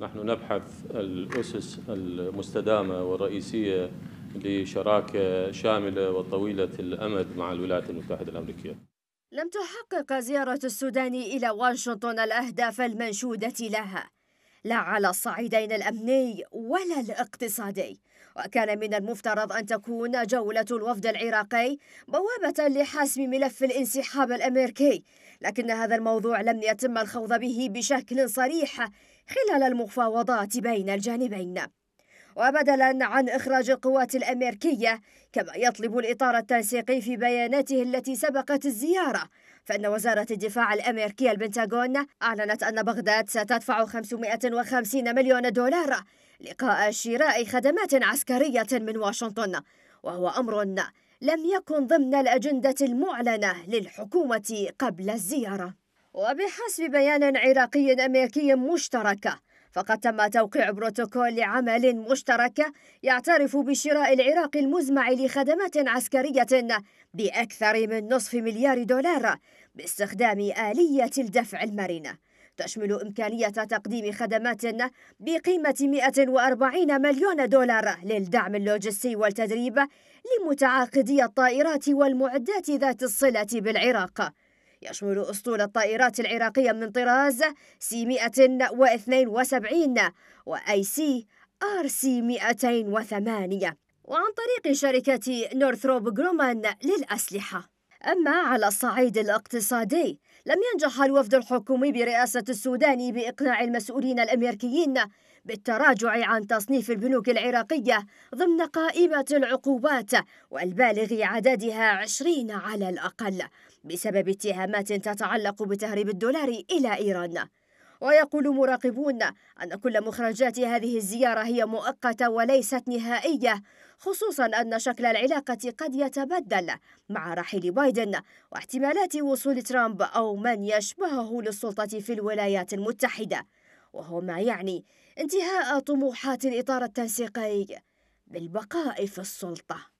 نحن نبحث الأسس المستدامة والرئيسية لشراكة شاملة وطويلة الأمد مع الولايات المتحدة الأمريكية لم تحقق زيارة السودان إلى واشنطن الأهداف المنشودة لها لا على الصعيدين الأمني ولا الاقتصادي وكان من المفترض أن تكون جولة الوفد العراقي بوابة لحسم ملف الانسحاب الأمريكي لكن هذا الموضوع لم يتم الخوض به بشكل صريح خلال المفاوضات بين الجانبين وبدلا عن إخراج القوات الأمريكية كما يطلب الإطار التنسيقي في بياناته التي سبقت الزيارة فإن وزارة الدفاع الأمريكية البنتاغون أعلنت أن بغداد ستدفع 550 مليون دولار لقاء شراء خدمات عسكرية من واشنطن وهو أمر لم يكن ضمن الأجندة المعلنة للحكومة قبل الزيارة وبحسب بيان عراقي أمريكي مشترك فقد تم توقيع بروتوكول لعمل مشترك يعترف بشراء العراق المزمع لخدمات عسكرية بأكثر من نصف مليار دولار باستخدام آلية الدفع المرنة تشمل إمكانية تقديم خدمات بقيمة 140 مليون دولار للدعم اللوجستي والتدريب لمتعاقدي الطائرات والمعدات ذات الصلة بالعراق يشمل أسطول الطائرات العراقية من طراز سي 172 وأي سي آر سي 208 وعن طريق شركة نورثروب جرومان للأسلحة أما على الصعيد الاقتصادي لم ينجح الوفد الحكومي برئاسة السودان بإقناع المسؤولين الأمريكيين بالتراجع عن تصنيف البنوك العراقية ضمن قائمة العقوبات والبالغ عددها عشرين على الأقل بسبب اتهامات تتعلق بتهريب الدولار إلى إيران ويقول مراقبون أن كل مخرجات هذه الزيارة هي مؤقتة وليست نهائية خصوصا أن شكل العلاقة قد يتبدل مع رحيل بايدن واحتمالات وصول ترامب أو من يشبهه للسلطة في الولايات المتحدة وهو ما يعني انتهاء طموحات الإطار التنسيقي بالبقاء في السلطة